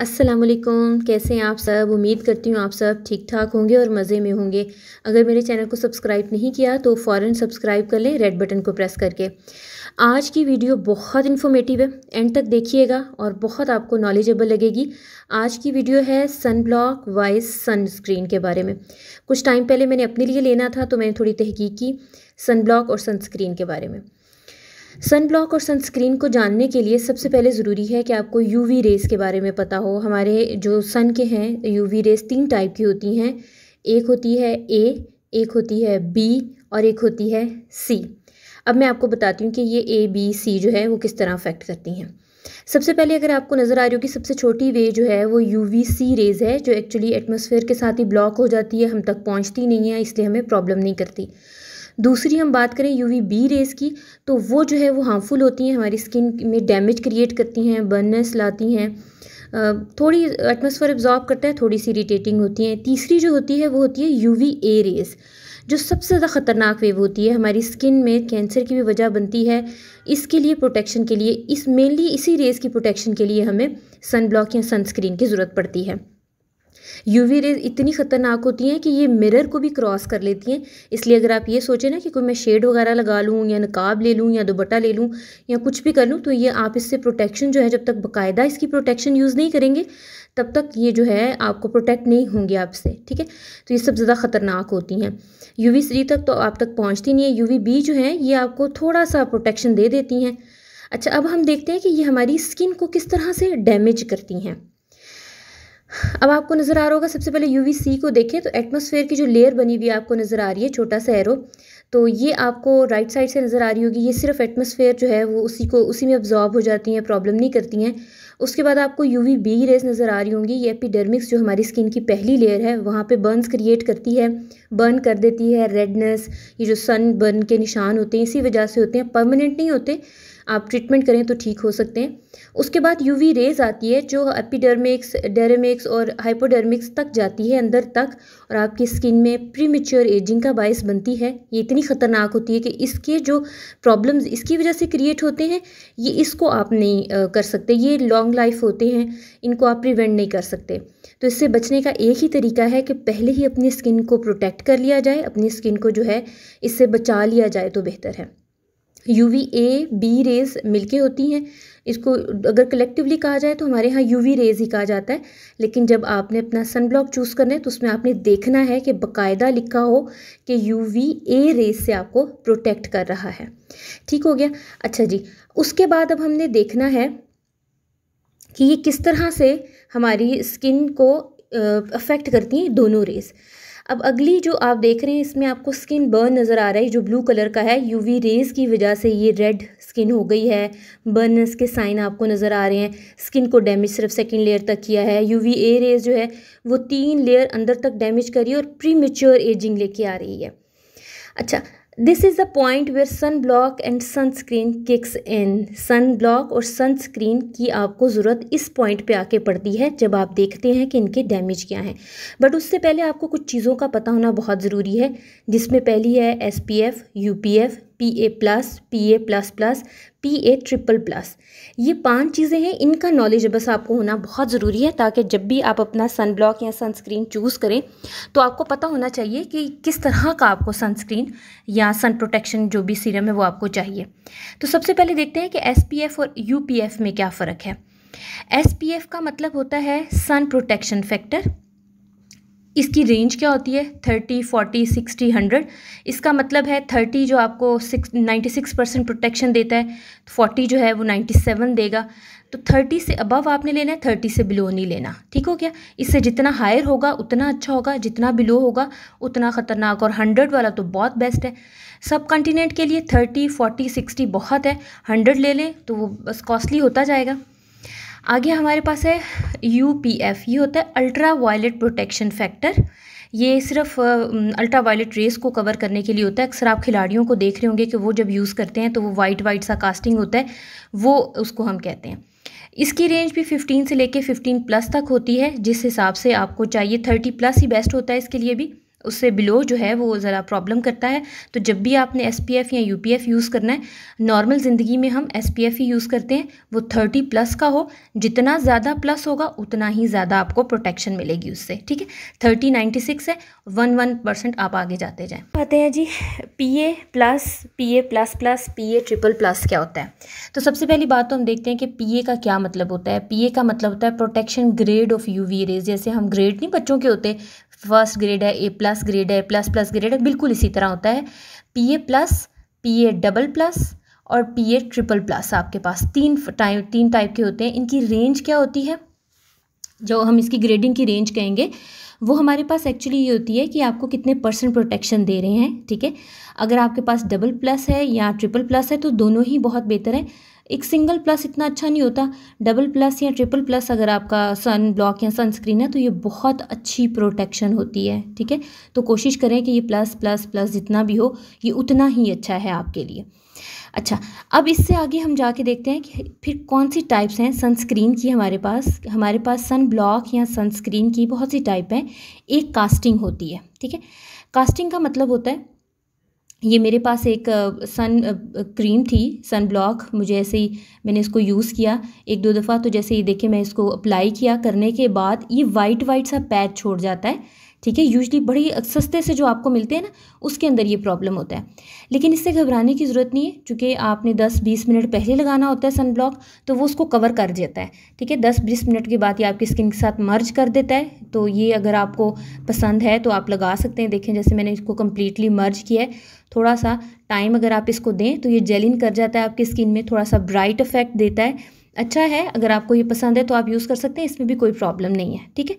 अस्सलाम वालेकुम कैसे हैं आप सब उम्मीद करती हूँ आप सब ठीक ठाक होंगे और मज़े में होंगे अगर मेरे चैनल को सब्सक्राइब नहीं किया तो फ़ौर सब्सक्राइब कर लें रेड बटन को प्रेस करके आज की वीडियो बहुत इन्फॉर्मेटिव है एंड तक देखिएगा और बहुत आपको नॉलेजेबल लगेगी आज की वीडियो है सन ब्लॉक वाइज सनस्क्रीन के बारे में कुछ टाइम पहले मैंने अपने लिए लेना था तो मैंने थोड़ी तहकीक की सन ब्लॉक और सनस्क्रीन के बारे में सन ब्लॉक और सनस्क्रीन को जानने के लिए सबसे पहले ज़रूरी है कि आपको यूवी रेस के बारे में पता हो हमारे जो सन के हैं यूवी रेस तीन टाइप की होती हैं एक होती है ए एक होती है बी और एक होती है सी अब मैं आपको बताती हूँ कि ये ए बी सी जो है वो किस तरह अफेक्ट करती हैं सबसे पहले अगर आपको नज़र आ रही हो कि सबसे छोटी वे जो है वो यू वी सी रेज़ है जो एक्चुअली एटमोसफेयर के साथ ही ब्लॉक हो जाती है हम तक पहुँचती नहीं है इसलिए हमें प्रॉब्लम नहीं करती दूसरी हम बात करें यू बी रेज़ की तो वो जो है वो हार्मफुल होती हैं हमारी स्किन में डैमेज क्रिएट करती हैं बर्नस लाती हैं थोड़ी एटमोसफेयर एब्जॉर्ब करता है थोड़ी सी इरीटेटिंग होती हैं तीसरी जो होती है वो होती है यू ए रेज़ जो सबसे ज़्यादा ख़तरनाक वेव होती है हमारी स्किन में कैंसर की भी वजह बनती है इसके लिए प्रोटेक्शन के लिए इस मेनली इसी रेज़ की प्रोटेक्शन के लिए हमें सन ब्लॉक या सनस्क्रीन की ज़रूरत पड़ती है यूवी रेज इतनी ख़तरनाक होती हैं कि ये मिरर को भी क्रॉस कर लेती हैं इसलिए अगर आप ये सोचें ना कि कोई मैं शेड वगैरह लगा लूँ या नकाब ले लूँ या दुपट्टा ले लूँ या कुछ भी कर लूँ तो ये आप इससे प्रोटेक्शन जो है जब तक बाकायदा इसकी प्रोटेक्शन यूज़ नहीं करेंगे तब तक ये जो है आपको प्रोटेक्ट नहीं होंगे आपसे ठीक है तो ये सब ज़्यादा ख़तरनाक होती हैं यू वी सी तक तो आप तक पहुँचती नहीं है यू वी बी जो है ये आपको थोड़ा सा प्रोटेक्शन दे देती हैं अच्छा अब हम देखते हैं कि ये हमारी स्किन को किस तरह से डैमेज करती हैं अब आपको नज़र आ रहा होगा सबसे पहले यू सी को देखें तो एटमोसफेयर की जो लेयर बनी हुई है आपको नज़र आ रही है छोटा सा एरो तो ये आपको राइट साइड से नज़र आ रही होगी ये सिर्फ एटमोसफेयर जो है वो उसी को उसी में अब्जॉर्ब हो जाती हैं प्रॉब्लम नहीं करती हैं उसके बाद आपको यू वी बी रेज नज़र आ रही होंगी ये एपिडर्मिक्स जो हमारी स्किन की पहली लेयर है वहाँ पे बर्न्स क्रिएट करती है बर्न कर देती है रेडनेस ये जो सन बर्न के निशान होते हैं इसी वजह से होते हैं परमानेंट नहीं होते आप ट्रीटमेंट करें तो ठीक हो सकते हैं उसके बाद यूवी रेज आती है जो एपिडर्मिक्स डेरेमिक्स और हाइपोडर्मिक्स तक जाती है अंदर तक और आपकी स्किन में प्रीमेच्योर एजिंग का बायस बनती है ये इतनी ख़तरनाक होती है कि इसके जो प्रॉब्लम्स इसकी वजह से क्रिएट होते हैं ये इसको आप नहीं कर सकते ये लॉन्ग लाइफ होते हैं इनको आप प्रिवेंट नहीं कर सकते तो इससे बचने का एक ही तरीका है कि पहले ही अपनी स्किन को प्रोटेक्ट कर लिया जाए अपनी स्किन को जो है इससे बचा लिया जाए तो बेहतर है U V A B rays मिलके होती हैं इसको अगर कलेक्टिवली कहा जाए तो हमारे यहाँ यू वी रेज ही कहा जाता है लेकिन जब आपने अपना सन ब्लॉक चूज़ करना है तो उसमें आपने देखना है कि बकायदा लिखा हो कि यू वी ए रेज से आपको प्रोटेक्ट कर रहा है ठीक हो गया अच्छा जी उसके बाद अब हमने देखना है कि ये किस तरह से हमारी स्किन को अफेक्ट करती हैं दोनों रेज़ अब अगली जो आप देख रहे हैं इसमें आपको स्किन बर्न नज़र आ रहा है जो ब्लू कलर का है यूवी रेज़ की वजह से ये रेड स्किन हो गई है बर्नस के साइन आपको नज़र आ रहे हैं स्किन को डैमेज सिर्फ सेकेंड लेयर तक किया है यूवी ए रेज़ जो है वो तीन लेयर अंदर तक डैमेज करी और प्री एजिंग लेके आ रही है अच्छा this is the point where sun block and sunscreen kicks in sun block और सनस्क्रीन की आपको ज़रूरत इस पॉइंट पे आके पड़ती है जब आप देखते हैं कि इनके डैमेज क्या हैं बट उससे पहले आपको कुछ चीज़ों का पता होना बहुत ज़रूरी है जिसमें पहली है S P F U P F P A plus P A plus plus P A triple plus ये पांच चीज़ें हैं इनका नॉलेज बस आपको होना बहुत ज़रूरी है ताकि जब भी आप अपना सन ब्लॉक या सनस्क्रीन चूज़ करें तो आपको पता होना चाहिए कि किस तरह का आपको सनस्क्रीन या सन प्रोटेक्शन जो भी सीरम है वो आपको चाहिए तो सबसे पहले देखते हैं कि एस और यू में क्या फ़र्क है एस का मतलब होता है सन प्रोटेक्शन फैक्टर इसकी रेंज क्या होती है थर्टी फोर्टी सिक्सटी हंड्रेड इसका मतलब है थर्टी जो आपको six ninety six percent protection देता है फोर्टी जो है वो नाइन्टी सेवन देगा तो थर्टी से अबव आपने लेना है थर्टी से बिलो नहीं लेना ठीक हो गया इससे जितना हायर होगा उतना अच्छा होगा जितना बिलो होगा उतना ख़तरनाक और हंड्रेड वाला तो बहुत बेस्ट है सब कॉन्टीनेंट के लिए थर्टी फोर्टी सिक्सटी बहुत है हंड्रेड ले लें तो वो बस कॉस्टली होता जाएगा आगे हमारे पास है यू पी एफ ये होता है अल्ट्रा वायलेट प्रोटेक्शन फैक्टर ये सिर्फ अल्ट्रा वायलेट रेस को कवर करने के लिए होता है अक्सर आप खिलाड़ियों को देख रहे होंगे कि वो जब यूज़ करते हैं तो वो वाइट वाइट सा कास्टिंग होता है वो उसको हम कहते हैं इसकी रेंज भी 15 से लेके 15 प्लस तक होती है जिस हिसाब से आपको चाहिए 30 प्लस ही बेस्ट होता है इसके लिए भी उससे बिलो जो है वो ज़रा प्रॉब्लम करता है तो जब भी आपने एस पी एफ़ या यू पी एफ़ यूज़ करना है नॉर्मल ज़िंदगी में हम एस पी एफ़ ही यूज़ करते हैं वो थर्टी प्लस का हो जितना ज़्यादा प्लस होगा उतना ही ज़्यादा आपको प्रोटेक्शन मिलेगी उससे ठीक है थर्टी नाइन्टी सिक्स है वन वन परसेंट आप आगे जाते जाएँ आते हैं जी P A plus P A plus plus P A triple plus क्या होता है तो सबसे पहली बात तो हम देखते हैं कि पी ए का क्या मतलब होता है पी ए का मतलब होता है protection grade of U V rays जैसे हम ग्रेड नहीं बच्चों के होते फर्स्ट ग्रेड है ए प्लस ग्रेड है प्लस प्लस ग्रेड है बिल्कुल इसी तरह होता है P A plus P A double plus और पी ए ट्रिपल प्लस आपके पास तीन टाइप तीन टाइप के होते हैं इनकी रेंज क्या होती है जो हम इसकी ग्रेडिंग की रेंज कहेंगे वो हमारे पास एक्चुअली ये होती है कि आपको कितने परसेंट प्रोटेक्शन दे रहे हैं ठीक है अगर आपके पास डबल प्लस है या ट्रिपल प्लस है तो दोनों ही बहुत बेहतर हैं एक सिंगल प्लस इतना अच्छा नहीं होता डबल प्लस या ट्रिपल प्लस अगर आपका सन ब्लॉक या सनस्क्रीन है तो ये बहुत अच्छी प्रोटेक्शन होती है ठीक है तो कोशिश करें कि ये प्लस प्लस प्लस जितना भी हो ये उतना ही अच्छा है आपके लिए अच्छा अब इससे आगे हम जाके देखते हैं कि फिर कौन सी टाइप्स हैं सनस्क्रीन की हमारे पास हमारे पास सन ब्लॉक या सनस्क्रीन की बहुत सी टाइप हैं एक कास्टिंग होती है ठीक है कास्टिंग का मतलब होता है ये मेरे पास एक सन क्रीम थी सन ब्लॉक मुझे ऐसे ही मैंने इसको यूज़ किया एक दो दफ़ा तो जैसे ये देखे मैं इसको अप्लाई किया करने के बाद ये वाइट वाइट सा पैच छोड़ जाता है ठीक है यूजली बड़ी सस्ते से जो आपको मिलते हैं ना उसके अंदर ये प्रॉब्लम होता है लेकिन इससे घबराने की ज़रूरत नहीं है चूँकि आपने 10-20 मिनट पहले लगाना होता है सनब्लॉक तो वो उसको कवर कर देता है ठीक है 10-20 मिनट के बाद ये आपकी स्किन के साथ मर्ज कर देता है तो ये अगर आपको पसंद है तो आप लगा सकते हैं देखें जैसे मैंने इसको कम्प्लीटली मर्ज किया है थोड़ा सा टाइम अगर आप इसको दें तो ये जेलिन कर जाता है आपकी स्किन में थोड़ा सा ब्राइट इफेक्ट देता है अच्छा है अगर आपको ये पसंद है तो आप यूज़ कर सकते हैं इसमें भी कोई प्रॉब्लम नहीं है ठीक है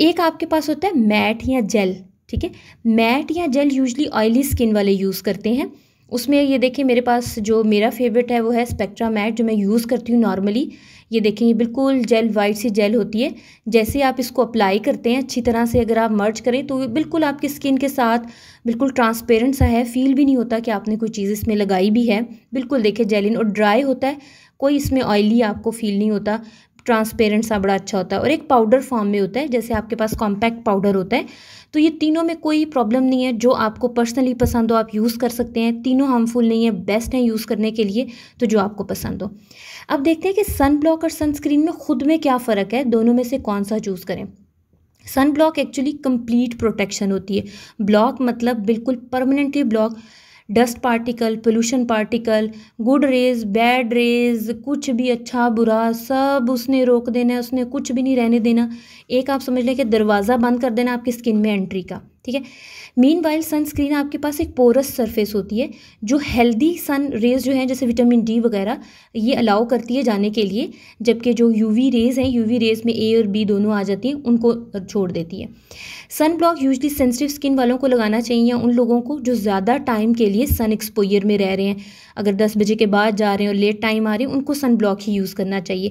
एक आपके पास होता है मैट या जेल ठीक है मैट या जेल यूजली ऑयली स्किन वाले यूज़ करते हैं उसमें ये देखें मेरे पास जो मेरा फेवरेट है वो है स्पेक्ट्रा मैट जो मैं यूज़ करती हूँ नॉर्मली ये देखें ये बिल्कुल जेल वाइट सी जेल होती है जैसे आप इसको अप्लाई करते हैं अच्छी तरह से अगर आप मर्ज करें तो बिल्कुल आपकी स्किन के साथ बिल्कुल ट्रांसपेरेंट सा है फील भी नहीं होता कि आपने कोई चीज़ इसमें लगाई भी है बिल्कुल देखें जेलिन और ड्राई होता है कोई इसमें ऑयली आपको फील नहीं होता ट्रांसपेरेंट सा बड़ा अच्छा होता है और एक पाउडर फॉर्म में होता है जैसे आपके पास कॉम्पैक्ट पाउडर होता है तो ये तीनों में कोई प्रॉब्लम नहीं है जो आपको पर्सनली पसंद हो आप यूज़ कर सकते हैं तीनों हार्मफुल नहीं है बेस्ट हैं यूज़ करने के लिए तो जो आपको पसंद हो अब देखते हैं कि सन ब्लॉक और सनस्क्रीन में ख़ुद में क्या फ़र्क है दोनों में से कौन सा चूज़ करें sun block actually complete protection होती है ब्लॉक मतलब बिल्कुल permanently block dust particle pollution particle good rays bad rays कुछ भी अच्छा बुरा सब उसने रोक देना है उसने कुछ भी नहीं रहने देना एक आप समझ लें कि दरवाज़ा बंद कर देना आपकी स्किन में एंट्री का ठीक है मीन वाइल सनस्क्रीन आपके पास एक पोरस सरफेस होती है जो हेल्दी सन रेज जो है जैसे विटामिन डी वगैरह ये अलाउ करती है जाने के लिए जबकि जो यूवी रेज हैं यूवी रेज में ए और बी दोनों आ जाती हैं उनको छोड़ देती है sun block usually sensitive skin वालों को लगाना चाहिए उन लोगों को जो ज़्यादा टाइम के लिए सन एक्सपोयर में रह रहे हैं अगर दस बजे के बाद जा रहे हैं और लेट टाइम आ रहे हैं उनको सन ब्लॉक ही यूज़ करना चाहिए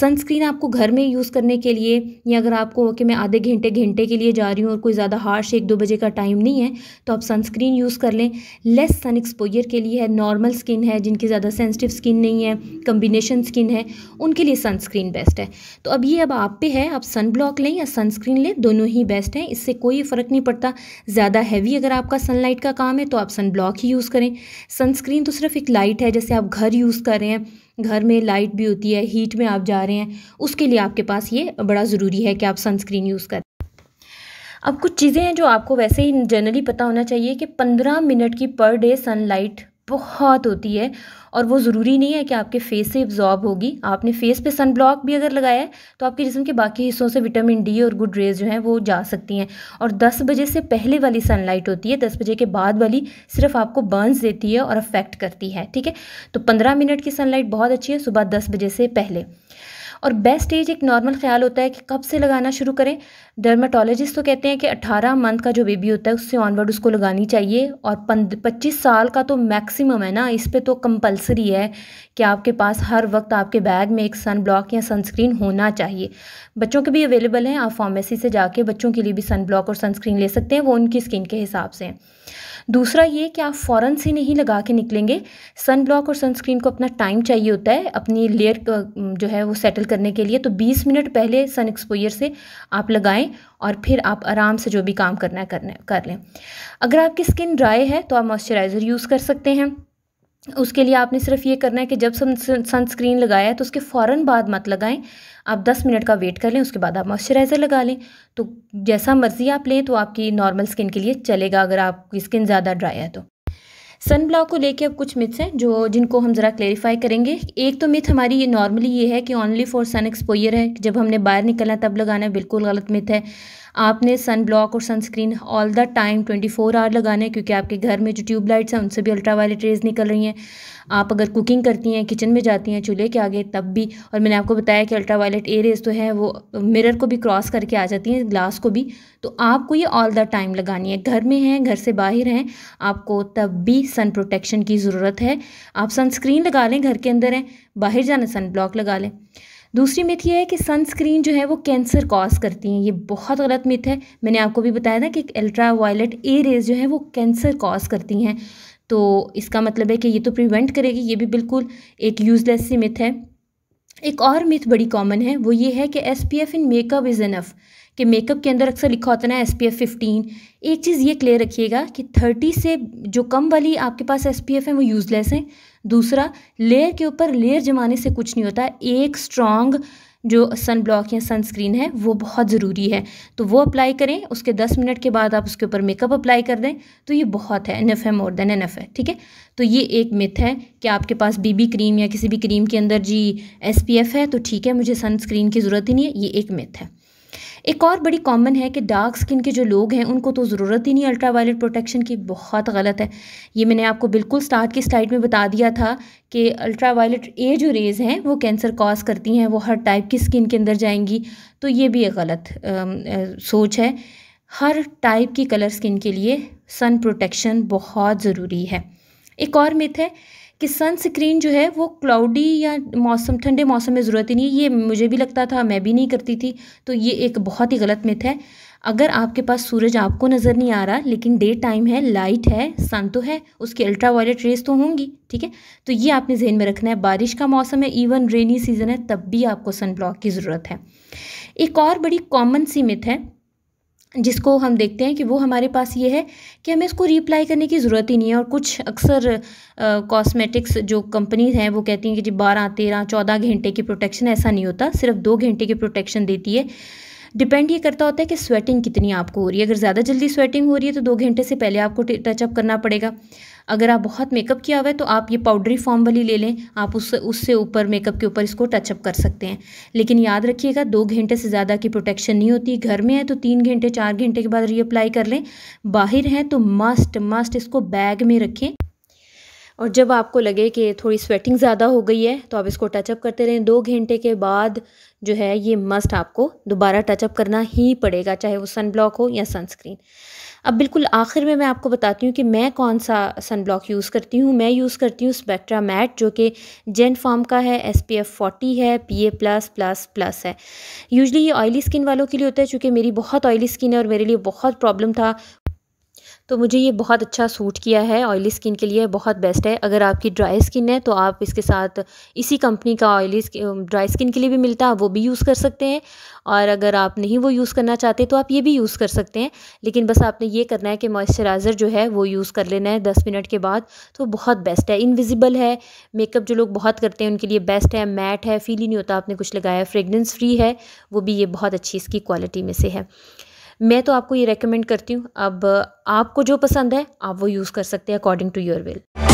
सनस्क्रीन आपको घर में यूज़ करने के लिए या अगर आपको कि मैं आधे घंटे घंटे के लिए जा रही हूँ और कोई ज़्यादा हार्श एक दो बजे का टाइम नहीं है तो आप सनस्क्रीन यूज़ कर लें लेस सन एक्सपोजर के लिए है नॉर्मल स्किन है जिनकी ज़्यादा सेंसिटिव स्किन नहीं है कम्बिनेशन स्किन है उनके लिए सनस्क्रीन बेस्ट है तो अब ये अब आप पे है आप सन ब्लॉक लें या सनस्क्रीन लें दोनों ही बेस्ट हैं इससे कोई फ़र्क नहीं पड़ता ज़्यादा हैवी अगर आपका सनलाइट का काम है तो आप सन ब्लॉक ही यूज़ करें सनस्क्रीन तो सिर्फ एक लाइट है जैसे आप घर यूज़ कर रहे हैं घर में लाइट भी होती है हीट में आप जा रहे हैं उसके लिए आपके पास ये बड़ा ज़रूरी है कि आप सनस्क्रीन यूज़ करें अब कुछ चीज़ें हैं जो आपको वैसे ही जनरली पता होना चाहिए कि पंद्रह मिनट की पर डे सनलाइट बहुत होती है और वो ज़रूरी नहीं है कि आपके फेस से एब्जॉर्ब होगी आपने फेस पे सन ब्लॉक भी अगर लगाया है तो आपके जिसम के बाकी हिस्सों से विटामिन डी और गुड रेज जो हैं वो जा सकती हैं और 10 बजे से पहले वाली सनलाइट होती है 10 बजे के बाद वाली सिर्फ आपको बर्न्स देती है और अफेक्ट करती है ठीक है तो पंद्रह मिनट की सनलाइट बहुत अच्छी है सुबह दस बजे से पहले और बेस्ट एज एक नॉर्मल ख्याल होता है कि कब से लगाना शुरू करें डर्माटोलॉजिस्ट तो कहते हैं कि 18 मंथ का जो बेबी होता है उससे ऑनवर्ड उसको लगानी चाहिए और पच्चीस साल का तो मैक्सिमम है ना इस पर तो कंपलसरी है कि आपके पास हर वक्त आपके बैग में एक सन ब्लॉक या सनस्क्रीन होना चाहिए बच्चों के भी अवेलेबल हैं आप फार्मेसी से जाके बच्चों के लिए भी सन ब्लॉक और सनस्क्रीन ले सकते हैं वो उनकी स्किन के हिसाब से हैं दूसरा ये कि आप फ़ौरन से नहीं लगा के निकलेंगे सन ब्लॉक और सनस्क्रीन को अपना टाइम चाहिए होता है अपनी लेयर जो है वो सेटल करने के लिए तो 20 मिनट पहले सन एक्सपोजर से आप लगाएं और फिर आप आराम से जो भी काम करना है करने कर लें अगर आपकी स्किन ड्राई है तो आप मॉइस्चराइज़र यूज़ कर सकते हैं उसके लिए आपने सिर्फ ये करना है कि जब सन सनस्क्रीन लगाया है तो उसके फ़ौर बाद मत लगाएं आप 10 मिनट का वेट कर लें उसके बाद आप मॉइस्चराइज़र लगा लें तो जैसा मर्ज़ी आप लें तो आपकी नॉर्मल स्किन के लिए चलेगा अगर आपकी स्किन ज़्यादा ड्राई है तो सन ब्लॉक को लेके अब कुछ मिथ्स हैं जो जिनको हम ज़रा क्लेरिफाई करेंगे एक तो मिथ हमारी ये नॉर्मली ये है कि ओनली फॉर सन एक्सपोयर है जब हमने बाहर निकलना तब लगाना बिल्कुल गलत मिथ है आपने सन ब्लॉक और sunscreen all the time twenty four hour लगाना है क्योंकि आपके घर में जो ट्यूबलाइट्स हैं उनसे भी अल्ट्रा वायलेट रेज निकल रही हैं आप अगर कुकिंग करती हैं किचन में जाती हैं चूल्हे के आगे तब भी और मैंने आपको बताया कि अल्ट्रा वायलेट ए रेज तो है वो मिरर को भी क्रॉस करके आ जाती हैं ग्लास को भी तो आपको ये ऑल द टाइम लगानी है घर में हैं घर से बाहर हैं आपको तब भी सन प्रोटेक्शन की ज़रूरत है आप सनस्क्रीन लगा लें घर के अंदर हैं बाहर जाना सन ब्लॉक लगा लें दूसरी मिथ यह है कि सनस्क्रीन जो है वो कैंसर कॉज करती हैं ये बहुत गलत मिथ है मैंने आपको भी बताया था कि अल्ट्रा वायलेट ए रेज जो है वो कैंसर कॉज करती हैं तो इसका मतलब है कि ये तो प्रिवेंट करेगी ये भी बिल्कुल एक यूज़लेस सी मिथ है एक और मिथ बड़ी कॉमन है वो ये है कि S P F in makeup is enough कि मेकअप के अंदर अक्सर लिखा होता है ना एस पी एफ़ फिफ्टीन एक चीज़ ये क्लियर रखिएगा कि थर्टी से जो कम वाली आपके पास एस पी एफ़ है वो यूज़लेस है दूसरा लेयर के ऊपर लेयर जमाने से कुछ नहीं होता एक स्ट्रॉन्ग जो सन ब्लॉक या सनस्क्रीन है वो बहुत ज़रूरी है तो वो अप्लाई करें उसके दस मिनट के बाद आप उसके ऊपर मेकअप अप्लाई कर दें तो ये बहुत है एनफ है मोर देन एफ़ है ठीक है तो ये एक मिथ है कि आपके पास बीबी क्रीम या किसी भी क्रीम के अंदर जी एसपीएफ है तो ठीक है मुझे सनस्क्रीन की ज़रूरत ही नहीं है ये एक मिथ है एक और बड़ी कॉमन है कि डार्क स्किन के जो लोग हैं उनको तो ज़रूरत ही नहीं अल्ट्रा वायलेट प्रोटेक्शन की बहुत गलत है ये मैंने आपको बिल्कुल स्टार्ट की स्लाइड में बता दिया था कि अल्ट्रा वायलेट ए जो रेज़ हैं वो कैंसर कॉज करती हैं वो हर टाइप की स्किन के अंदर जाएंगी तो ये भी एक गलत आ, आ, सोच है हर टाइप की कलर स्किन के लिए सन प्रोटेक्शन बहुत ज़रूरी है एक और मिथ है कि सनस्क्रीन जो है वो क्लाउडी या मौसम ठंडे मौसम में ज़रूरत ही नहीं है ये मुझे भी लगता था मैं भी नहीं करती थी तो ये एक बहुत ही गलत मिथ है अगर आपके पास सूरज आपको नज़र नहीं आ रहा लेकिन डे टाइम है लाइट है सन तो है उसकी अल्ट्रा वायलेट रेस तो होंगी ठीक है तो ये आपने जहन में रखना है बारिश का मौसम है इवन रेनी सीज़न है तब भी आपको सन ब्लॉक की ज़रूरत है एक और बड़ी कॉमन सी मिथ है जिसको हम देखते हैं कि वो हमारे पास ये है कि हमें इसको रिप्लाई करने की ज़रूरत ही नहीं है और कुछ अक्सर कॉस्मेटिक्स जो कंपनीज हैं वो कहती हैं कि जी बारह तेरह चौदह घंटे की प्रोटेक्शन ऐसा नहीं होता सिर्फ दो घंटे की प्रोटेक्शन देती है डिपेंड ये करता होता है कि स्वेटिंग कितनी आपको हो रही है अगर ज़्यादा जल्दी स्वेटिंग हो रही है तो दो घंटे से पहले आपको टचअप करना पड़ेगा अगर आप बहुत मेकअप किया हुआ है तो आप ये पाउडरी फॉर्म वाली ले लें आप उससे उससे ऊपर मेकअप के ऊपर इसको टचअप कर सकते हैं लेकिन याद रखिएगा दो घंटे से ज़्यादा की प्रोटेक्शन नहीं होती घर में है तो तीन घंटे चार घंटे के बाद रीअप्लाई कर लें बाहर हैं तो मस्ट मस्ट इसको बैग में रखें और जब आपको लगे कि थोड़ी स्वेटिंग ज़्यादा हो गई है तो आप इसको टचअप करते रहें दो घंटे के बाद जो है ये मस्ट आपको दोबारा टचअप करना ही पड़ेगा चाहे वो सन ब्लॉक हो या सनस्क्रीन अब बिल्कुल आखिर में मैं आपको बताती हूँ कि मैं कौन सा सन ब्लॉक यूज़ करती हूँ मैं यूज़ करती हूँ स्पेक्ट्रा मैट जो कि जेन फार्म का है एस पी एफ़ फोर्टी है P A plus plus plus है यूजली ये ऑयली स्किन वालों के लिए होता है चूँकि मेरी बहुत ऑयली स्किन है और मेरे लिए बहुत प्रॉब्लम था तो मुझे ये बहुत अच्छा सूट किया है ऑयली स्किन के लिए बहुत बेस्ट है अगर आपकी ड्राई स्किन है तो आप इसके साथ इसी कंपनी का ऑयली ड्राई स्किन के लिए भी मिलता है वो भी यूज़ कर सकते हैं और अगर आप नहीं वो यूज़ करना चाहते तो आप ये भी यूज़ कर सकते हैं लेकिन बस आपने ये करना है कि मॉइस्चराइज़र जो है वो यूज़ कर लेना है दस मिनट के बाद तो बहुत बेस्ट है इनविजिबल है मेकअप जो लोग बहुत करते हैं उनके लिए बेस्ट है मैट है फील ही नहीं होता आपने कुछ लगाया फ्रेगनेंस फ्री है वो भी ये बहुत अच्छी इसकी क्वालिटी में से है मैं तो आपको ये रेकमेंड करती हूँ अब आपको जो पसंद है आप वो यूज़ कर सकते हैं अकॉर्डिंग टू योर विल